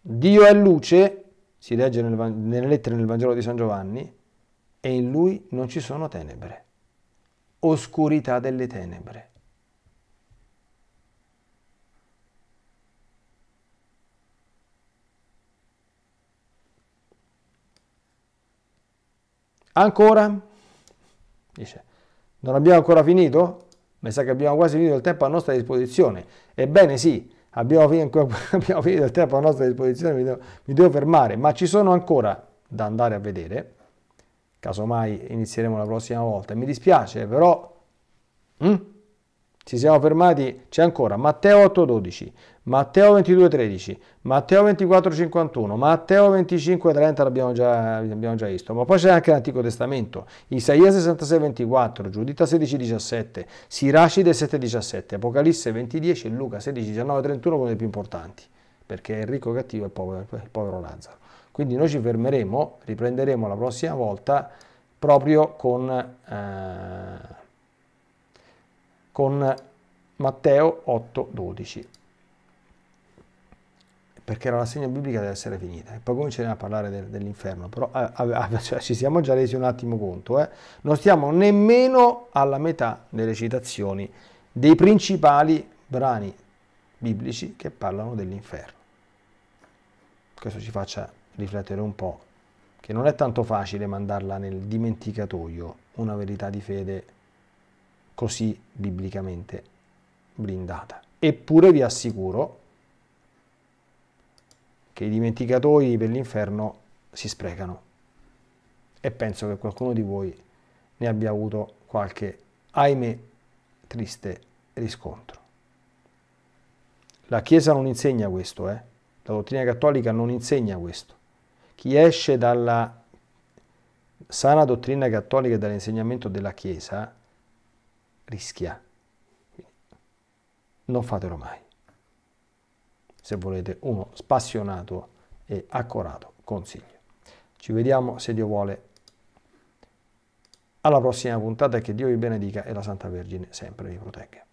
Dio è luce, si legge nel, nelle lettere nel Vangelo di San Giovanni, e in lui non ci sono tenebre, oscurità delle tenebre. Ancora? Dice, non abbiamo ancora finito? Mi sa che abbiamo quasi finito il tempo a nostra disposizione. Ebbene sì, abbiamo finito, abbiamo finito il tempo a nostra disposizione, mi devo, mi devo fermare, ma ci sono ancora da andare a vedere, casomai inizieremo la prossima volta, mi dispiace però... Mm? Ci siamo fermati, c'è ancora Matteo 8:12, Matteo 22:13, Matteo 24:51, Matteo 25:30 l'abbiamo già, l'abbiamo già visto, ma poi c'è anche l'Antico Testamento, Isaia 66:24, Giudita 16:17, Siracide 7:17, Apocalisse 20:10 e Luca 16:19-31 uno dei più importanti, perché Enrico cattivo e il povero, il povero Lazzaro. Quindi noi ci fermeremo, riprenderemo la prossima volta proprio con... Eh, con Matteo 8:12. Perché la rassegna biblica deve essere finita e poi cominceremo a parlare del, dell'inferno, però ah, ah, cioè, ci siamo già resi un attimo conto, eh? non stiamo nemmeno alla metà delle citazioni dei principali brani biblici che parlano dell'inferno. Questo ci faccia riflettere un po', che non è tanto facile mandarla nel dimenticatoio una verità di fede così biblicamente blindata. Eppure vi assicuro che i dimenticatoi per l'inferno si sprecano e penso che qualcuno di voi ne abbia avuto qualche, ahimè, triste riscontro. La Chiesa non insegna questo, eh? la dottrina cattolica non insegna questo. Chi esce dalla sana dottrina cattolica e dall'insegnamento della Chiesa rischia. Non fatelo mai. Se volete uno spassionato e accorato consiglio. Ci vediamo se Dio vuole alla prossima puntata che Dio vi benedica e la Santa Vergine sempre vi protegga.